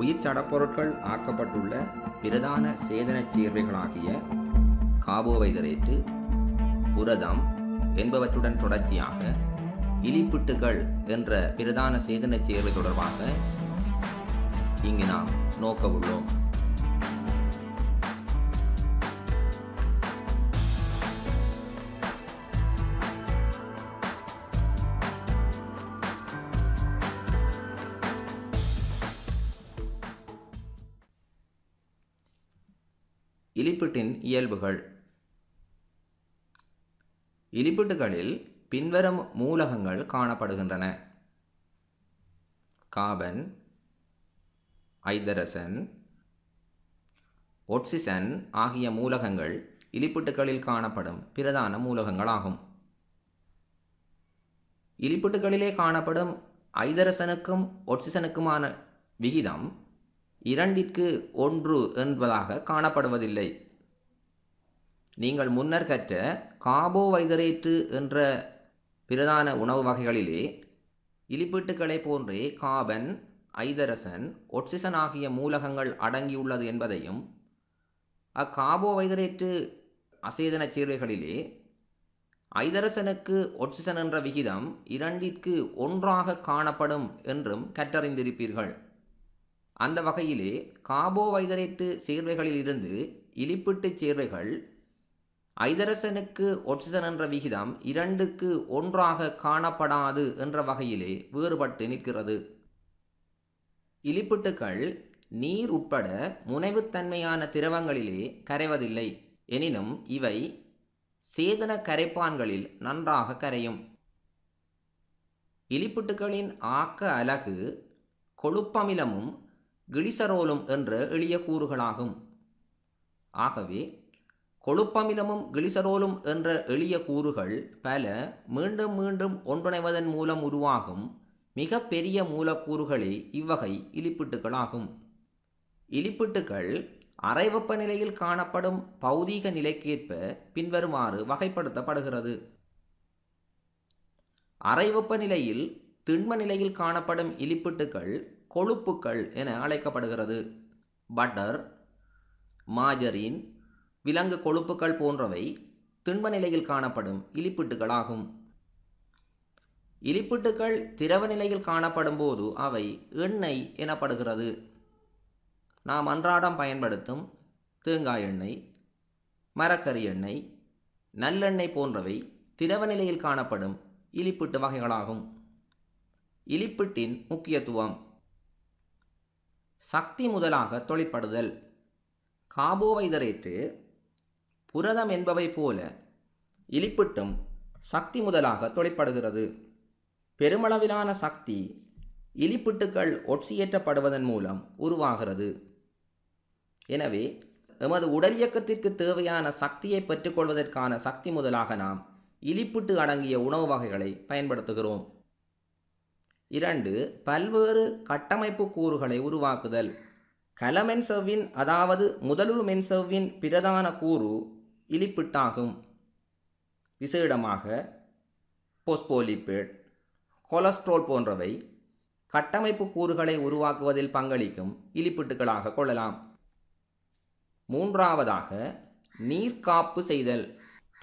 உயிர் சடப்பொருட்கள் ஆக்கப்பட்டுள்ள பிரதான சேதனச் சேர்வைகளாகிய காபோவைதரேட்டு புரதம் என்பவற்றுடன் தொடர்ச்சியாக இலிப்பிட்டுகள் என்ற பிரதான சேதனச் சேர்வை தொடர்பாக இங்கு நாம் நோக்க உள்ளோம் இலிப்பிட்டின் இயல்புகள் இலிப்பிட்டுகளில் பின்வரும் மூலகங்கள் காணப்படுகின்றன காபன் ஐதரசன் ஒட்சிசன் ஆகிய மூலகங்கள் இலிப்பிட்டுகளில் காணப்படும் பிரதான மூலகங்களாகும் இலிப்பிட்டுகளிலே காணப்படும் ஐதரசனுக்கும் ஒட்சிசனுக்குமான விகிதம் இரண்டிற்கு ஒன்று என்பதாக காணப்படுவதில்லை நீங்கள் முன்னர் கற்ற காபோவைதரேட்டு என்ற பிரதான உணவு வகைகளிலே இலிப்பிட்டுக்களை போன்றே காபன் ஐதரசன் ஒட்சிசன் ஆகிய மூலகங்கள் அடங்கியுள்ளது என்பதையும் அக்காபோவைதரேட்டு அசேதன சீர்வைகளிலே ஐதரசனுக்கு ஒட்சிசன் என்ற விகிதம் இரண்டிற்கு ஒன்றாக காணப்படும் என்றும் கற்றறிந்திருப்பீர்கள் அந்த வகையிலே சேர்வைகளில் சேர்வைகளிலிருந்து இலிப்பிட்டு சேர்வைகள் ஐதரசனுக்கு ஒட்சிசன் என்ற விகிதம் இரண்டுக்கு ஒன்றாக காணப்படாது என்ற வகையிலே வேறுபட்டு நிற்கிறது இலிப்பிட்டுகள் நீர் உட்பட முனைவுத்தன்மையான திரவங்களிலே கரைவதில்லை எனினும் இவை சேதன கரைப்பான்களில் நன்றாக கரையும் இலிப்பிட்டுகளின் ஆக்க அலகு கொழுப்பமிலமும் கிளிசரோலும் என்ற எளிய கூறுகளாகும் ஆகவே கொழுப்பமிலமும் கிளிசரோலும் என்ற எளிய கூறுகள் பல மீண்டும் மீண்டும் ஒன்றிணைவதன் மூலம் உருவாகும் மிக பெரிய மூலக்கூறுகளே இவ்வகை இலிப்பிட்டுகளாகும் இலிப்பிட்டுகள் அரை வெப்பநிலையில் காணப்படும் பௌதீக நிலைக்கேற்ப பின்வருமாறு வகைப்படுத்தப்படுகிறது அரை வெப்பநிலையில் திண்ம நிலையில் காணப்படும் இலிப்பிட்டுகள் கொழுப்புக்கள் என அழைக்கப்படுகிறது பட்டர் மாஜரின் விலங்கு கொழுப்புக்கள் போன்றவை திண்ம நிலையில் காணப்படும் இலிப்பிட்டுகளாகும் இலிப்பிட்டுகள் திரவ நிலையில் காணப்படும் போது அவை எண்ணெய் எனப்படுகிறது நாம் அன்றாடம் பயன்படுத்தும் தேங்காய் எண்ணெய் மரக்கறி எண்ணெய் நல்லெண்ணெய் போன்றவை திரவ நிலையில் காணப்படும் இலிப்பிட்டு வகைகளாகும் இலிப்பிட்டின் முக்கியத்துவம் சக்தி முதலாக தொழிற்படுதல் தரைத்து புரதம் என்பவை போல இலிப்பிட்டும் சக்தி முதலாக தொழிற்படுகிறது பெருமளவிலான சக்தி இலிப்பிட்டுக்கள் ஒட்சியேற்றப்படுவதன் மூலம் உருவாகிறது எனவே எமது உடல் இயக்கத்திற்கு தேவையான சக்தியை பெற்றுக்கொள்வதற்கான சக்தி முதலாக நாம் இலிப்பிட்டு அடங்கிய உணவு வகைகளை பயன்படுத்துகிறோம் இரண்டு பல்வேறு கட்டமைப்பு கூறுகளை உருவாக்குதல் கலமென்சவ்வின் அதாவது முதலூர் மென்சவ்வின் பிரதான கூறு இலிப்பிட்டாகும் விசேடமாக போஸ்போலிபிட் கொலஸ்ட்ரோல் போன்றவை கட்டமைப்பு கூறுகளை உருவாக்குவதில் பங்களிக்கும் இலிப்பிட்டுகளாக கொள்ளலாம் மூன்றாவதாக நீர்காப்பு செய்தல்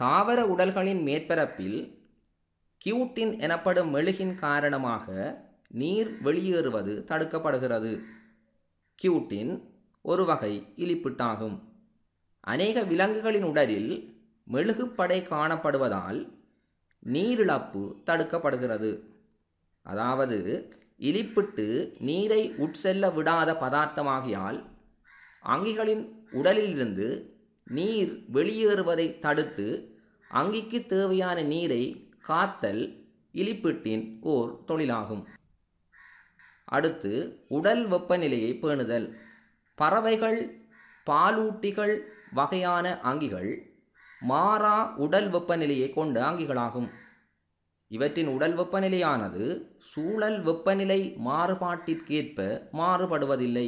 தாவர உடல்களின் மேற்பரப்பில் கியூட்டின் எனப்படும் மெழுகின் காரணமாக நீர் வெளியேறுவது தடுக்கப்படுகிறது கியூட்டின் ஒரு வகை இலிப்பிட்டாகும் அநேக விலங்குகளின் உடலில் மெழுகுப்படை காணப்படுவதால் நீரிழப்பு தடுக்கப்படுகிறது அதாவது இலிப்பிட்டு நீரை உட்செல்ல விடாத பதார்த்தமாகியால் அங்கிகளின் உடலிலிருந்து நீர் வெளியேறுவதை தடுத்து அங்கிக்கு தேவையான நீரை காத்தல் இலிப்பிட்டின் ஓர் தொழிலாகும் அடுத்து உடல் வெப்பநிலையை பேணுதல் பறவைகள் பாலூட்டிகள் வகையான அங்கிகள் மாறா உடல் வெப்பநிலையை கொண்ட அங்கிகளாகும் இவற்றின் உடல் வெப்பநிலையானது சூழல் வெப்பநிலை மாறுபாட்டிற்கேற்ப மாறுபடுவதில்லை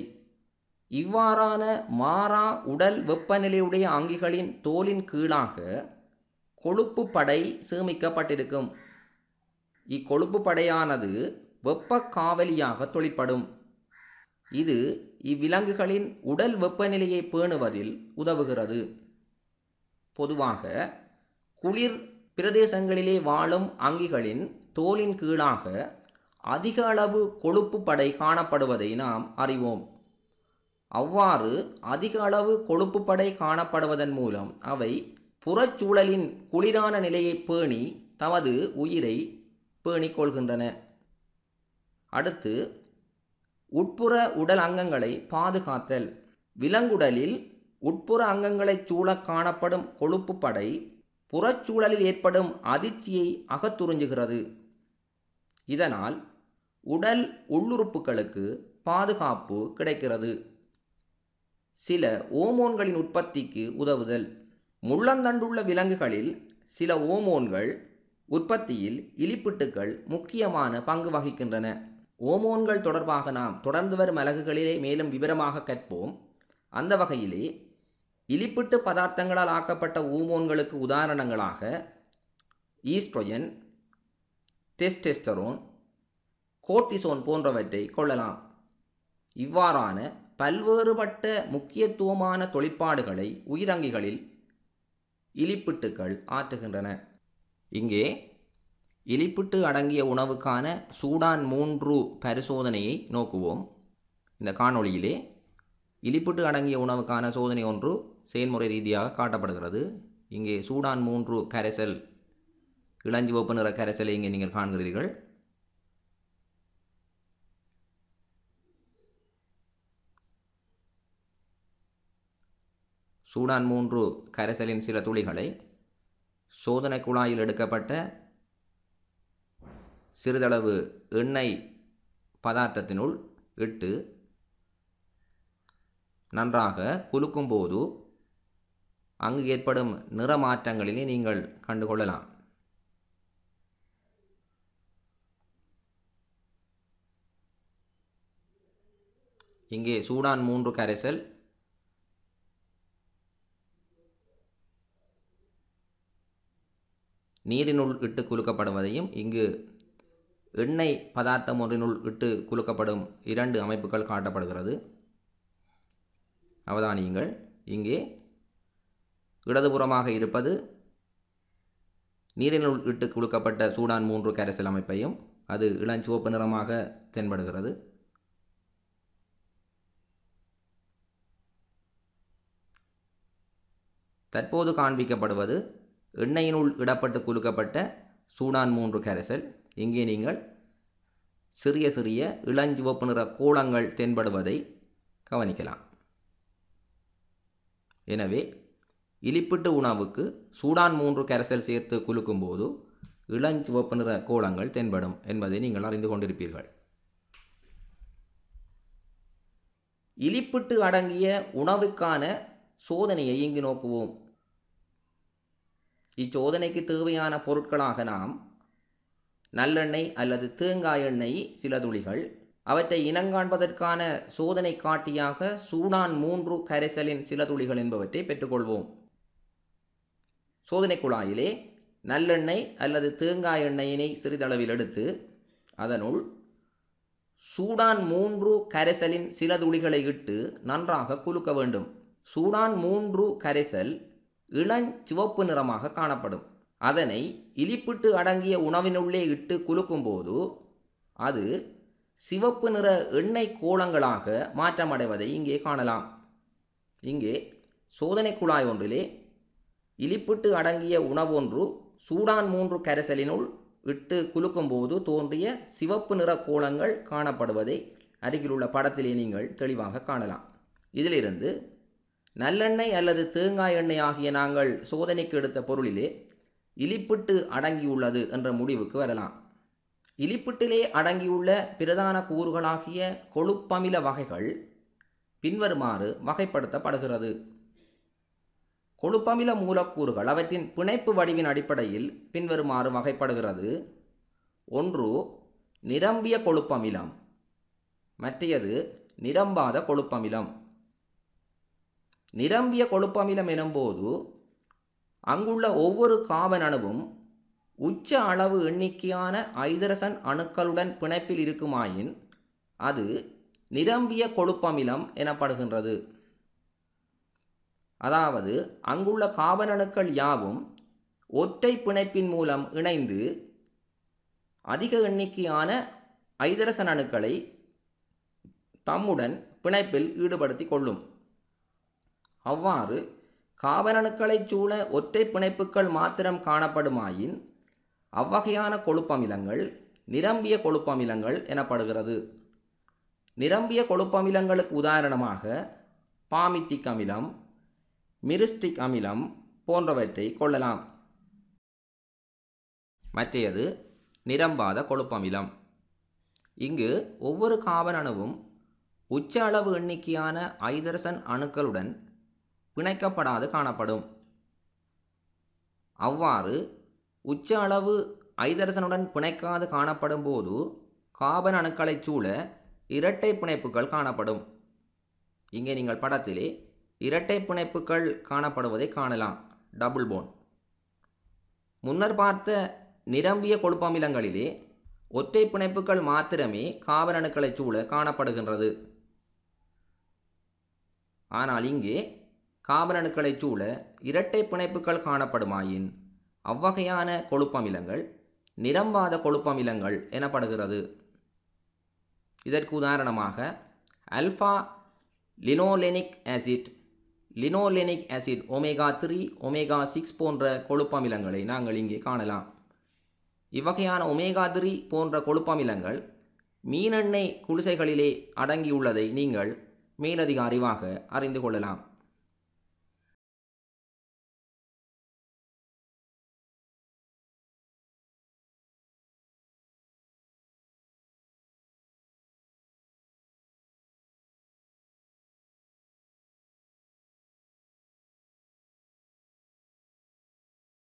இவ்வாறான மாறா உடல் வெப்பநிலையுடைய அங்கிகளின் தோலின் கீழாக கொழுப்பு படை சேமிக்கப்பட்டிருக்கும் இக்கொழுப்பு படையானது வெப்ப காவலியாக தொழிற்படும் இது இவ்விலங்குகளின் உடல் வெப்பநிலையை பேணுவதில் உதவுகிறது பொதுவாக குளிர் பிரதேசங்களிலே வாழும் அங்கிகளின் தோலின் கீழாக அதிக அளவு கொழுப்பு படை காணப்படுவதை நாம் அறிவோம் அவ்வாறு அதிக அளவு கொழுப்பு படை காணப்படுவதன் மூலம் அவை புறச்சூழலின் குளிரான நிலையை பேணி தமது உயிரை பேணிக் கொள்கின்றன அடுத்து உட்புற உடல் அங்கங்களை பாதுகாத்தல் விலங்குடலில் உட்புற அங்கங்களைச் சூழ காணப்படும் கொழுப்பு படை புறச்சூழலில் ஏற்படும் அதிர்ச்சியை அகத்துறிஞ்சுகிறது இதனால் உடல் உள்ளுறுப்புகளுக்கு பாதுகாப்பு கிடைக்கிறது சில ஓமோன்களின் உற்பத்திக்கு உதவுதல் முள்ளந்தண்டுள்ள விலங்குகளில் சில ஓமோன்கள் உற்பத்தியில் இலிப்பிட்டுக்கள் முக்கியமான பங்கு வகிக்கின்றன ஓமோன்கள் தொடர்பாக நாம் தொடர்ந்து வரும் அலகுகளிலே மேலும் விவரமாக கற்போம் அந்த வகையிலே இலிப்பிட்டு பதார்த்தங்களால் ஆக்கப்பட்ட ஓமோன்களுக்கு உதாரணங்களாக ஈஸ்ட்ரோயன் டெஸ்டெஸ்டரோன் கோர்டிசோன் போன்றவற்றை கொள்ளலாம் இவ்வாறான பல்வேறுபட்ட முக்கியத்துவமான தொழிற்பாடுகளை உயிரங்கிகளில் இலிப்பிட்டுக்கள் ஆற்றுகின்றன இங்கே இலிப்பிட்டு அடங்கிய உணவுக்கான சூடான் மூன்று பரிசோதனையை நோக்குவோம் இந்த காணொளியிலே இலிப்பிட்டு அடங்கிய உணவுக்கான சோதனை ஒன்று செயல்முறை ரீதியாக காட்டப்படுகிறது இங்கே சூடான் மூன்று கரைசல் இளஞ்சிவப்பு நிற கரைசலை இங்கே நீங்கள் காண்கிறீர்கள் சூடான் மூன்று கரைசலின் சில துளிகளை சோதனை குழாயில் எடுக்கப்பட்ட சிறிதளவு எண்ணெய் பதார்த்தத்தினுள் இட்டு நன்றாக குலுக்கும்போது அங்கு ஏற்படும் நிற மாற்றங்களிலே நீங்கள் கண்டுகொள்ளலாம் இங்கே சூடான் மூன்று கரைசல் நீரினுள் இட்டு குலுக்கப்படுவதையும் இங்கு எண்ணெய் பதார்த்தம் ஒன்றினுள் இட்டு குலுக்கப்படும் இரண்டு அமைப்புகள் காட்டப்படுகிறது அவதானியுங்கள் இங்கே இடதுபுறமாக இருப்பது நீரினுள் இட்டு குலுக்கப்பட்ட சூடான் மூன்று கரைசல் அமைப்பையும் அது இளஞ்சிவப்பு நிறமாக தென்படுகிறது தற்போது காண்பிக்கப்படுவது எண்ணெயினுள் இடப்பட்டு குலுக்கப்பட்ட சூடான் மூன்று கரைசல் இங்கே நீங்கள் சிறிய சிறிய இளஞ்சிவப்பு நிற கோளங்கள் தென்படுவதை கவனிக்கலாம் எனவே இலிப்பிட்டு உணவுக்கு சூடான் மூன்று கரைசல் சேர்த்து குலுக்கும்போது இளஞ்சிவப்பு நிற கோளங்கள் தென்படும் என்பதை நீங்கள் அறிந்து கொண்டிருப்பீர்கள் இலிப்பிட்டு அடங்கிய உணவுக்கான சோதனையை இங்கு நோக்குவோம் இச்சோதனைக்கு தேவையான பொருட்களாக நாம் நல்லெண்ணெய் அல்லது தேங்காய் எண்ணெய் சில துளிகள் அவற்றை இனங்காண்பதற்கான சோதனை காட்டியாக சூடான் மூன்று கரைசலின் சில துளிகள் என்பவற்றை பெற்றுக்கொள்வோம் சோதனை குழாயிலே நல்லெண்ணெய் அல்லது தேங்காய் எண்ணெயினை சிறிதளவில் எடுத்து அதனுள் சூடான் மூன்று கரைசலின் சில துளிகளை இட்டு நன்றாக குலுக்க வேண்டும் சூடான் மூன்று கரைசல் இளஞ்சிவப்பு நிறமாக காணப்படும் அதனை இலிப்பிட்டு அடங்கிய உணவினுள்ளே இட்டு குலுக்கும்போது அது சிவப்பு நிற எண்ணெய் கோலங்களாக மாற்றமடைவதை இங்கே காணலாம் இங்கே சோதனை குழாய் ஒன்றிலே இலிப்பிட்டு அடங்கிய உணவொன்று சூடான் மூன்று கரைசலினுள் இட்டு குலுக்கும்போது தோன்றிய சிவப்பு நிற கோலங்கள் காணப்படுவதை அருகிலுள்ள படத்திலே நீங்கள் தெளிவாக காணலாம் இதிலிருந்து நல்லெண்ணெய் அல்லது தேங்காய் எண்ணெய் ஆகிய நாங்கள் சோதனைக்கு எடுத்த பொருளிலே இலிப்பிட்டு அடங்கியுள்ளது என்ற முடிவுக்கு வரலாம் இலிப்பிட்டிலே அடங்கியுள்ள பிரதான கூறுகளாகிய கொழுப்பமில வகைகள் பின்வருமாறு வகைப்படுத்தப்படுகிறது கொழுப்பமில மூலக்கூறுகள் அவற்றின் பிணைப்பு வடிவின் அடிப்படையில் பின்வருமாறு வகைப்படுகிறது ஒன்று நிரம்பிய கொழுப்பமிலம் மற்றையது நிரம்பாத கொழுப்பமிலம் நிரம்பிய கொழுப்பமிலம் எனும்போது அங்குள்ள ஒவ்வொரு காபன் அணுவும் உச்ச அளவு எண்ணிக்கையான ஐதரசன் அணுக்களுடன் பிணைப்பில் இருக்குமாயின் அது நிரம்பிய கொழுப்பமிலம் எனப்படுகின்றது அதாவது அங்குள்ள காபன் அணுக்கள் யாவும் ஒற்றை பிணைப்பின் மூலம் இணைந்து அதிக எண்ணிக்கையான ஐதரசன் அணுக்களை தம்முடன் பிணைப்பில் ஈடுபடுத்தி கொள்ளும் அவ்வாறு காபனணுக்களைச் சூழ ஒற்றை பிணைப்புகள் மாத்திரம் காணப்படுமாயின் அவ்வகையான கொழுப்பமிலங்கள் நிரம்பிய கொழுப்பமிலங்கள் எனப்படுகிறது நிரம்பிய கொழுப்பமிலங்களுக்கு உதாரணமாக பாமித்திக் அமிலம் மிரிஸ்டிக் அமிலம் போன்றவற்றை கொள்ளலாம் மற்றையது நிரம்பாத கொழுப்பமிலம் இங்கு ஒவ்வொரு காபன் உச்ச அளவு எண்ணிக்கையான ஐதரசன் அணுக்களுடன் பிணைக்கப்படாது காணப்படும் அவ்வாறு உச்ச அளவு ஐதரசனுடன் பிணைக்காது காணப்படும் போது காபன் அணுக்களைச் சூழ இரட்டை பிணைப்புகள் காணப்படும் இங்கே நீங்கள் படத்திலே இரட்டை பிணைப்புகள் காணப்படுவதை காணலாம் டபுள் போன் முன்னர் பார்த்த நிரம்பிய கொழுப்பமிலங்களிலே ஒற்றை பிணைப்புகள் மாத்திரமே காபன் அணுக்களைச் சூழ காணப்படுகின்றது ஆனால் இங்கே காபனணுக்களைச் சூழ இரட்டை பிணைப்புகள் காணப்படுமாயின் அவ்வகையான கொழுப்பமிலங்கள் நிரம்பாத கொழுப்பமிலங்கள் எனப்படுகிறது இதற்கு உதாரணமாக alpha linolenic acid linolenic acid omega three omega six போன்ற கொழுப்பமிலங்களை நாங்கள் இங்கே காணலாம் இவ்வகையான ஒமேகா த்ரீ போன்ற கொழுப்பமிலங்கள் மீனெண்ணெய் குடிசைகளிலே அடங்கியுள்ளதை நீங்கள் மேலதிக அறிவாக அறிந்து கொள்ளலாம்